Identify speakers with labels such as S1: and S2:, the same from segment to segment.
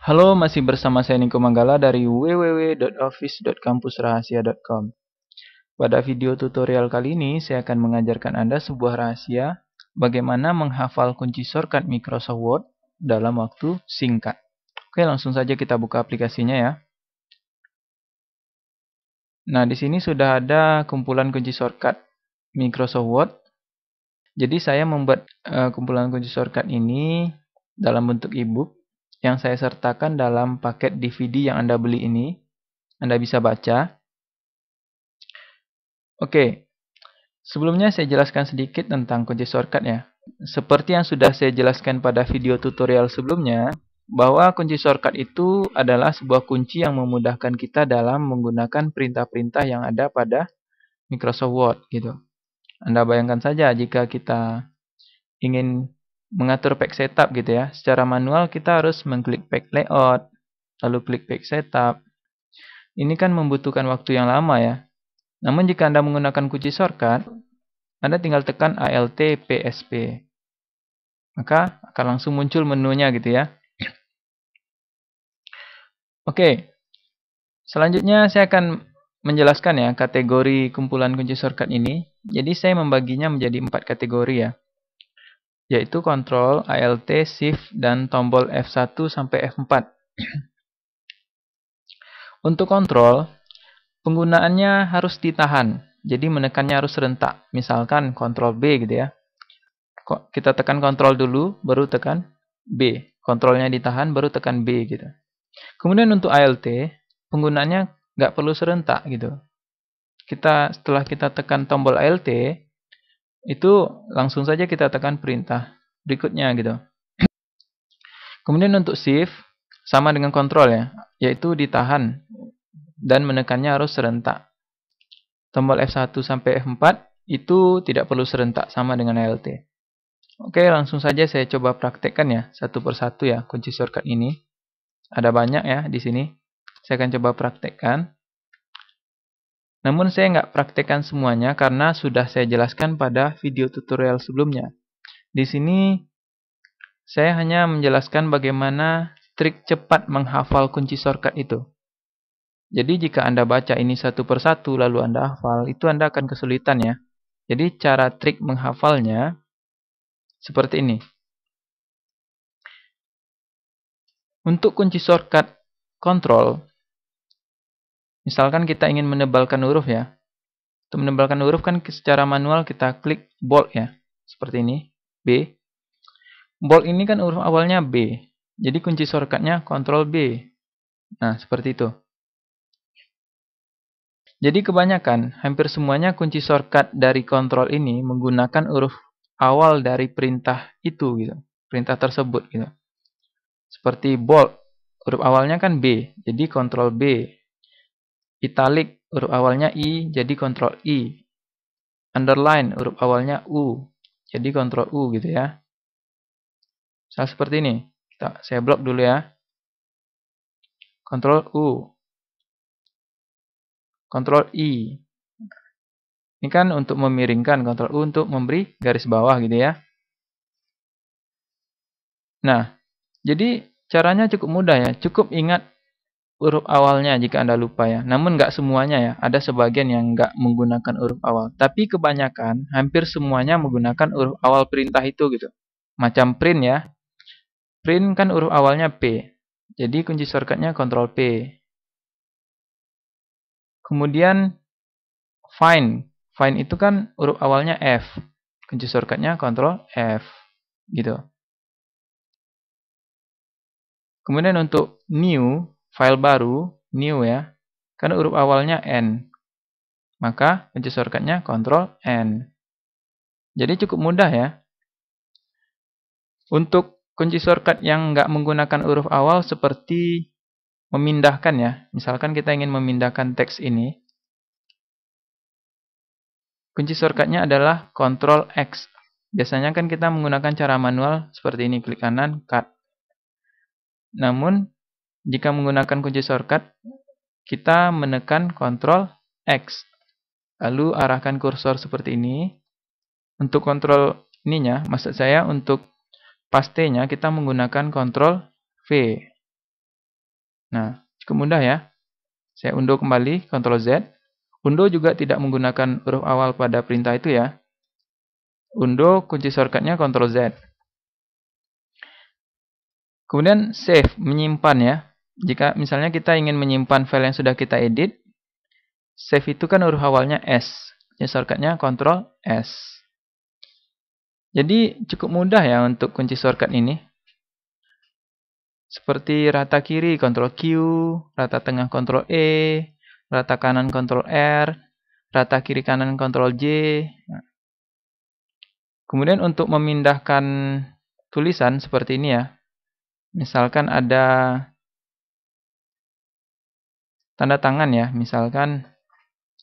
S1: Halo, masih bersama saya Niko Manggala dari www.office.kampusrahasia.com. Pada video tutorial kali ini, saya akan mengajarkan Anda sebuah rahasia bagaimana menghafal kunci shortcut Microsoft Word dalam waktu singkat. Oke, langsung saja kita buka aplikasinya ya. Nah, di sini sudah ada kumpulan kunci shortcut Microsoft Word. Jadi, saya membuat uh, kumpulan kunci shortcut ini dalam bentuk ebook yang saya sertakan dalam paket DVD yang Anda beli ini. Anda bisa baca. Oke, sebelumnya saya jelaskan sedikit tentang kunci shortcut ya. Seperti yang sudah saya jelaskan pada video tutorial sebelumnya, bahwa kunci shortcut itu adalah sebuah kunci yang memudahkan kita dalam menggunakan perintah-perintah yang ada pada Microsoft Word gitu. Anda bayangkan saja jika kita ingin mengatur pack setup gitu ya. Secara manual kita harus mengklik pack layout, lalu klik pack setup. Ini kan membutuhkan waktu yang lama ya. Namun jika Anda menggunakan kunci shortcut, Anda tinggal tekan ALT PSP. Maka akan langsung muncul menunya gitu ya. Oke. Selanjutnya saya akan menjelaskan ya kategori kumpulan kunci shortcut ini. Jadi saya membaginya menjadi empat kategori ya yaitu kontrol ALT, Shift, dan tombol F1 sampai F4. Untuk kontrol, penggunaannya harus ditahan, jadi menekannya harus serentak. Misalkan kontrol B gitu ya. Kita tekan kontrol dulu, baru tekan B. Kontrolnya ditahan, baru tekan B gitu. Kemudian untuk ALT, penggunaannya nggak perlu serentak gitu. Kita setelah kita tekan tombol ALT, itu langsung saja kita tekan perintah berikutnya gitu. Kemudian untuk shift sama dengan kontrol ya, yaitu ditahan dan menekannya harus serentak. Tombol F1 sampai F4 itu tidak perlu serentak sama dengan ALT. Oke, langsung saja saya coba praktekkan ya, satu persatu ya kunci shortcut ini. Ada banyak ya di sini. Saya akan coba praktekkan. Namun saya nggak praktekkan semuanya karena sudah saya jelaskan pada video tutorial sebelumnya. Di sini saya hanya menjelaskan bagaimana trik cepat menghafal kunci shortcut itu. Jadi jika Anda baca ini satu persatu lalu Anda hafal, itu Anda akan kesulitan ya. Jadi cara trik menghafalnya seperti ini. Untuk kunci shortcut control, Misalkan kita ingin menebalkan huruf ya. Untuk menebalkan huruf kan secara manual kita klik bold ya. Seperti ini. B. Bold ini kan huruf awalnya B. Jadi kunci shortcutnya Ctrl B. Nah, seperti itu. Jadi kebanyakan, hampir semuanya kunci shortcut dari Ctrl ini menggunakan huruf awal dari perintah itu gitu, perintah tersebut gitu. Seperti bold, huruf awalnya kan B, jadi Ctrl B italic huruf awalnya i jadi kontrol i underline huruf awalnya u jadi kontrol u gitu ya misal seperti ini kita saya blok dulu ya kontrol u kontrol i ini kan untuk memiringkan kontrol u untuk memberi garis bawah gitu ya nah jadi caranya cukup mudah ya cukup ingat huruf awalnya jika Anda lupa ya. Namun nggak semuanya ya, ada sebagian yang nggak menggunakan huruf awal. Tapi kebanyakan, hampir semuanya menggunakan huruf awal perintah itu gitu. Macam print ya. Print kan huruf awalnya P. Jadi kunci shortcutnya Ctrl P. Kemudian find. Find itu kan huruf awalnya F. Kunci shortcutnya Ctrl F. Gitu. Kemudian untuk new file baru, new ya, karena huruf awalnya N. Maka kunci shortcutnya Ctrl N. Jadi cukup mudah ya. Untuk kunci shortcut yang nggak menggunakan huruf awal seperti memindahkan ya. Misalkan kita ingin memindahkan teks ini. Kunci shortcutnya adalah Ctrl X. Biasanya kan kita menggunakan cara manual seperti ini. Klik kanan, cut. Namun, jika menggunakan kunci shortcut, kita menekan Ctrl X. Lalu arahkan kursor seperti ini. Untuk kontrol ininya, maksud saya untuk pastenya kita menggunakan Ctrl V. Nah, cukup mudah ya. Saya undo kembali Ctrl Z. Undo juga tidak menggunakan huruf awal pada perintah itu ya. Undo kunci shortcutnya Ctrl Z. Kemudian save, menyimpan ya. Jika misalnya kita ingin menyimpan file yang sudah kita edit, save itu kan huruf awalnya S. Ya, shortcutnya Ctrl S. Jadi cukup mudah ya untuk kunci shortcut ini. Seperti rata kiri Ctrl Q, rata tengah Ctrl E, rata kanan Ctrl R, rata kiri kanan Ctrl J. Nah. Kemudian untuk memindahkan tulisan seperti ini ya. Misalkan ada tanda tangan ya, misalkan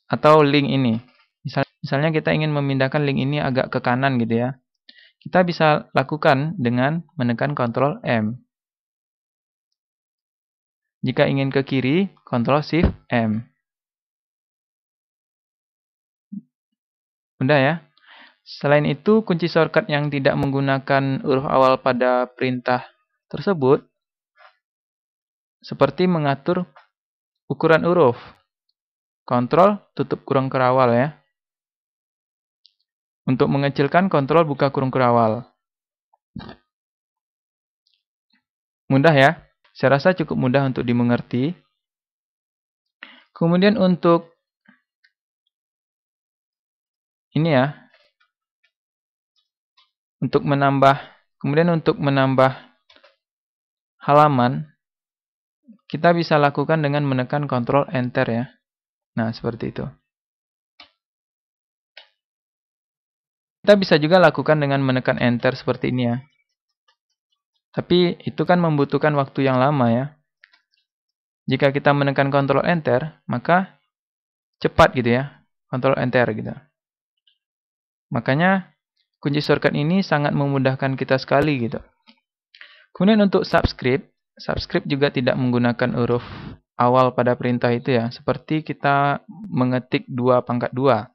S1: atau link ini. Misal, misalnya kita ingin memindahkan link ini agak ke kanan gitu ya. Kita bisa lakukan dengan menekan Ctrl M. Jika ingin ke kiri, Ctrl Shift M. Udah ya. Selain itu, kunci shortcut yang tidak menggunakan huruf awal pada perintah tersebut seperti mengatur ukuran huruf. Kontrol tutup kurung kerawal ya. Untuk mengecilkan kontrol buka kurung kerawal. Mudah ya? Saya rasa cukup mudah untuk dimengerti. Kemudian untuk ini ya. Untuk menambah, kemudian untuk menambah halaman kita bisa lakukan dengan menekan Ctrl Enter ya. Nah, seperti itu. Kita bisa juga lakukan dengan menekan Enter seperti ini ya. Tapi itu kan membutuhkan waktu yang lama ya. Jika kita menekan Ctrl Enter, maka cepat gitu ya. Ctrl Enter gitu. Makanya kunci shortcut ini sangat memudahkan kita sekali gitu. Kemudian untuk subscribe, subscribe juga tidak menggunakan huruf awal pada perintah itu ya, seperti kita mengetik 2 pangkat 2.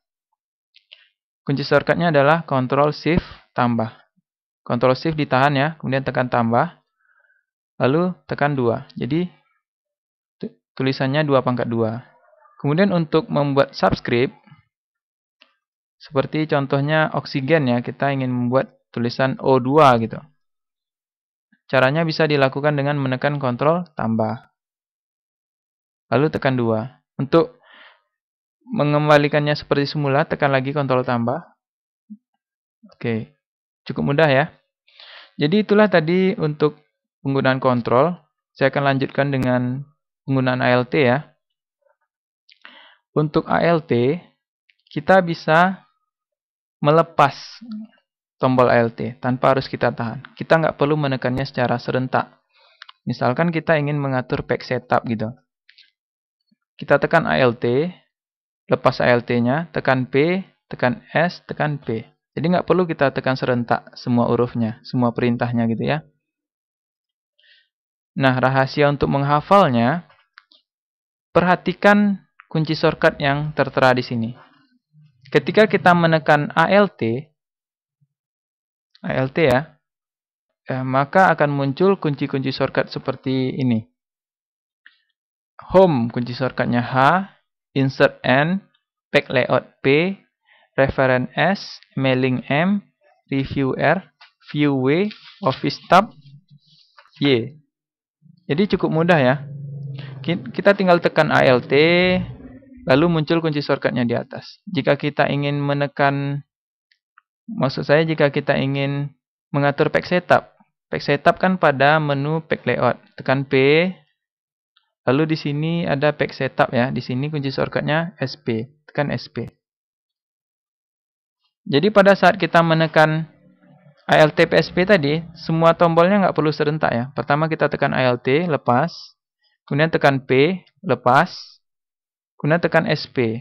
S1: Kunci shortcutnya adalah Ctrl Shift tambah. Ctrl Shift ditahan ya, kemudian tekan tambah, lalu tekan 2. Jadi tulisannya 2 pangkat 2. Kemudian untuk membuat subscribe, seperti contohnya oksigen ya, kita ingin membuat tulisan O2 gitu. Caranya bisa dilakukan dengan menekan kontrol tambah. Lalu tekan 2. Untuk mengembalikannya seperti semula, tekan lagi kontrol tambah. Oke, cukup mudah ya. Jadi itulah tadi untuk penggunaan kontrol. Saya akan lanjutkan dengan penggunaan ALT ya. Untuk ALT, kita bisa melepas tombol ALT tanpa harus kita tahan. Kita nggak perlu menekannya secara serentak. Misalkan kita ingin mengatur pack setup gitu. Kita tekan ALT, lepas ALT-nya, tekan P, tekan S, tekan P. Jadi nggak perlu kita tekan serentak semua hurufnya, semua perintahnya gitu ya. Nah, rahasia untuk menghafalnya, perhatikan kunci shortcut yang tertera di sini. Ketika kita menekan ALT, ALT ya, eh, maka akan muncul kunci-kunci shortcut seperti ini. Home, kunci shortcutnya H, insert N, pack layout P, reference S, mailing M, review R, view W, office tab, Y. Jadi cukup mudah ya. Kita tinggal tekan ALT, lalu muncul kunci shortcutnya di atas. Jika kita ingin menekan Maksud saya jika kita ingin mengatur pack setup. Pack setup kan pada menu pack layout. Tekan P. Lalu di sini ada pack setup ya. Di sini kunci shortcutnya SP. Tekan SP. Jadi pada saat kita menekan ALT PSP tadi, semua tombolnya nggak perlu serentak ya. Pertama kita tekan ALT, lepas. Kemudian tekan P, lepas. Kemudian tekan SP.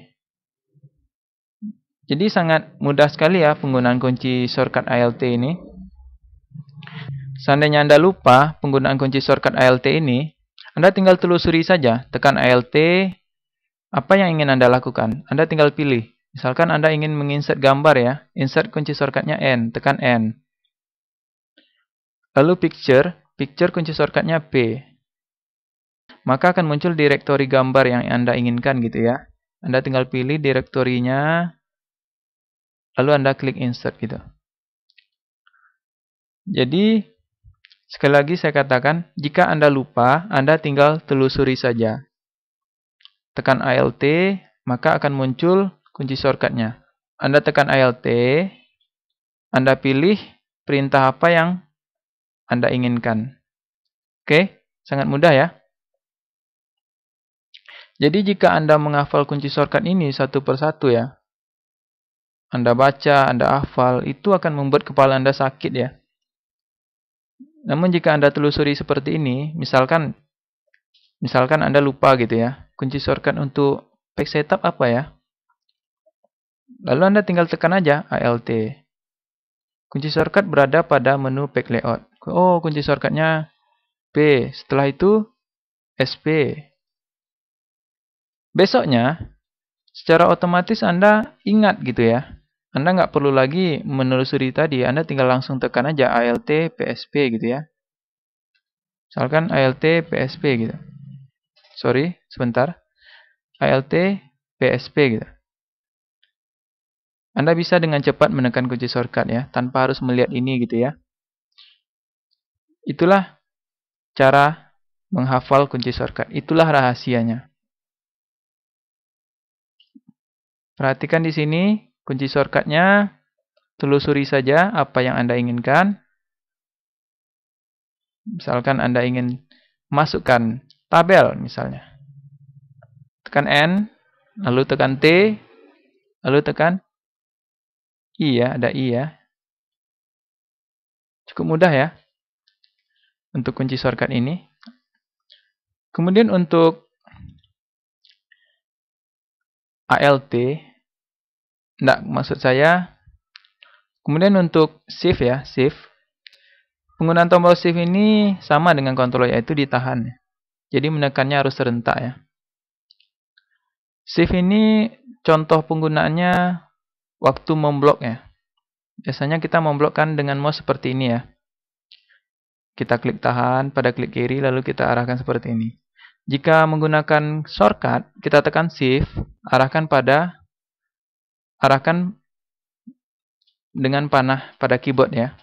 S1: Jadi sangat mudah sekali ya penggunaan kunci shortcut ALT ini. Seandainya Anda lupa penggunaan kunci shortcut ALT ini, Anda tinggal telusuri saja, tekan ALT, apa yang ingin Anda lakukan. Anda tinggal pilih. Misalkan Anda ingin menginsert gambar ya, insert kunci shortcutnya N, tekan N. Lalu picture, picture kunci shortcutnya P. Maka akan muncul direktori gambar yang Anda inginkan gitu ya. Anda tinggal pilih direktorinya, lalu Anda klik insert gitu. Jadi, sekali lagi saya katakan, jika Anda lupa, Anda tinggal telusuri saja. Tekan ALT, maka akan muncul kunci shortcutnya. Anda tekan ALT, Anda pilih perintah apa yang Anda inginkan. Oke, sangat mudah ya. Jadi jika Anda menghafal kunci shortcut ini satu persatu ya, anda baca, Anda hafal, itu akan membuat kepala Anda sakit ya. Namun jika Anda telusuri seperti ini, misalkan misalkan Anda lupa gitu ya, kunci shortcut untuk pack setup apa ya? Lalu Anda tinggal tekan aja ALT. Kunci shortcut berada pada menu pack layout. Oh, kunci shortcutnya P. Setelah itu SP. Besoknya, secara otomatis Anda ingat gitu ya. Anda nggak perlu lagi menelusuri tadi, Anda tinggal langsung tekan aja ALT PSP gitu ya. Misalkan ALT PSP gitu. Sorry, sebentar. ALT PSP gitu. Anda bisa dengan cepat menekan kunci shortcut ya, tanpa harus melihat ini gitu ya. Itulah cara menghafal kunci shortcut. Itulah rahasianya. Perhatikan di sini, Kunci shortcutnya telusuri saja apa yang Anda inginkan. Misalkan Anda ingin masukkan tabel misalnya. Tekan N, lalu tekan T, lalu tekan I ya, ada I ya. Cukup mudah ya untuk kunci shortcut ini. Kemudian untuk ALT Nggak, maksud saya. Kemudian untuk shift ya, shift. Penggunaan tombol shift ini sama dengan kontrol yaitu ditahan. Jadi menekannya harus serentak ya. Shift ini contoh penggunaannya waktu memblok ya. Biasanya kita memblokkan dengan mouse seperti ini ya. Kita klik tahan pada klik kiri lalu kita arahkan seperti ini. Jika menggunakan shortcut, kita tekan shift, arahkan pada arahkan dengan panah pada keyboard ya.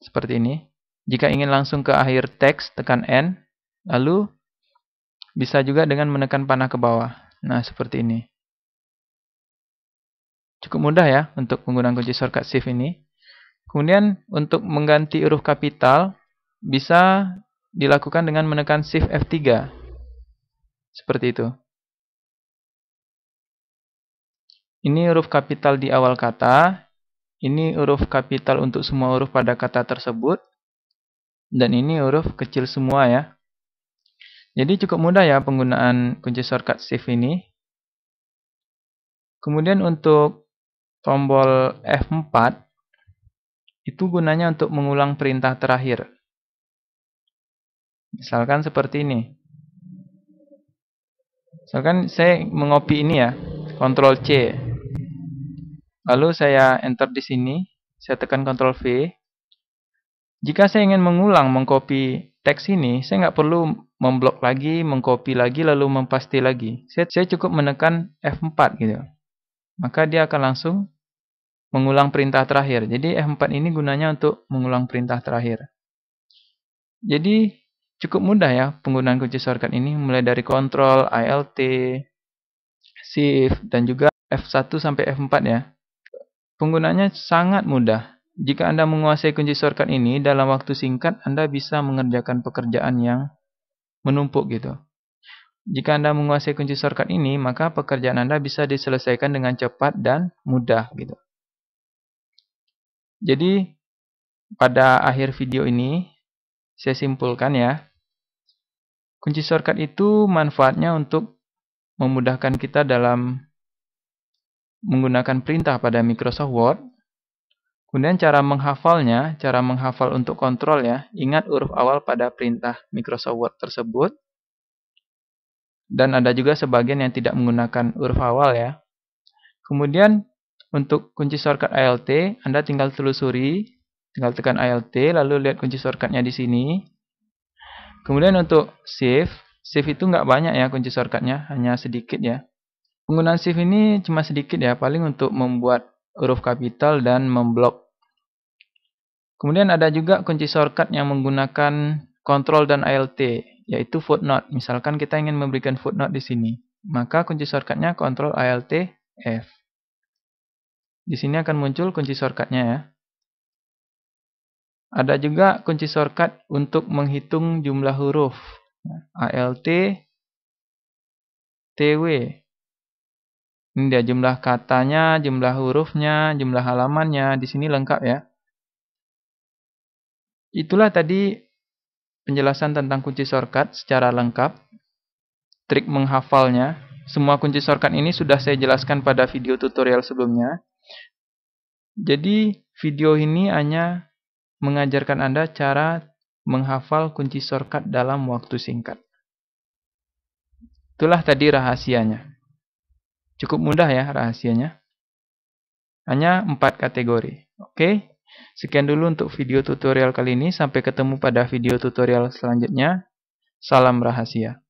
S1: Seperti ini. Jika ingin langsung ke akhir teks, tekan N. Lalu bisa juga dengan menekan panah ke bawah. Nah, seperti ini. Cukup mudah ya untuk menggunakan kunci shortcut shift ini. Kemudian untuk mengganti huruf kapital bisa dilakukan dengan menekan shift F3. Seperti itu. Ini huruf kapital di awal kata, ini huruf kapital untuk semua huruf pada kata tersebut, dan ini huruf kecil semua ya. Jadi cukup mudah ya penggunaan kunci shortcut shift ini. Kemudian untuk tombol F4, itu gunanya untuk mengulang perintah terakhir. Misalkan seperti ini. Misalkan saya mengopi ini ya, Ctrl C. Lalu saya enter di sini, saya tekan Ctrl V. Jika saya ingin mengulang mengcopy teks ini, saya nggak perlu memblok lagi, mengcopy lagi, lalu mempasti lagi. Saya, saya cukup menekan F4 gitu. Maka dia akan langsung mengulang perintah terakhir. Jadi F4 ini gunanya untuk mengulang perintah terakhir. Jadi cukup mudah ya penggunaan kunci shortcut ini mulai dari Ctrl, ALT, Shift, dan juga F1 sampai F4 ya. Penggunanya sangat mudah. Jika Anda menguasai kunci shortcut ini, dalam waktu singkat Anda bisa mengerjakan pekerjaan yang menumpuk gitu. Jika Anda menguasai kunci shortcut ini, maka pekerjaan Anda bisa diselesaikan dengan cepat dan mudah gitu. Jadi, pada akhir video ini, saya simpulkan ya, kunci shortcut itu manfaatnya untuk memudahkan kita dalam menggunakan perintah pada Microsoft Word. Kemudian cara menghafalnya, cara menghafal untuk kontrol ya, ingat huruf awal pada perintah Microsoft Word tersebut. Dan ada juga sebagian yang tidak menggunakan huruf awal ya. Kemudian untuk kunci shortcut ALT, Anda tinggal telusuri, tinggal tekan ALT, lalu lihat kunci shortcutnya di sini. Kemudian untuk save, save itu nggak banyak ya kunci shortcutnya, hanya sedikit ya. Penggunaan shift ini cuma sedikit ya, paling untuk membuat huruf kapital dan memblok. Kemudian ada juga kunci shortcut yang menggunakan Control dan ALT, yaitu footnote. Misalkan kita ingin memberikan footnote di sini, maka kunci shortcutnya Control ALT F. Di sini akan muncul kunci shortcutnya ya. Ada juga kunci shortcut untuk menghitung jumlah huruf. Nah, ALT, TW. Ini hmm, dia jumlah katanya, jumlah hurufnya, jumlah halamannya. Di sini lengkap ya. Itulah tadi penjelasan tentang kunci shortcut secara lengkap. Trik menghafalnya. Semua kunci shortcut ini sudah saya jelaskan pada video tutorial sebelumnya. Jadi video ini hanya mengajarkan Anda cara menghafal kunci shortcut dalam waktu singkat. Itulah tadi rahasianya. Cukup mudah ya rahasianya. Hanya empat kategori. Oke. Sekian dulu untuk video tutorial kali ini. Sampai ketemu pada video tutorial selanjutnya. Salam rahasia.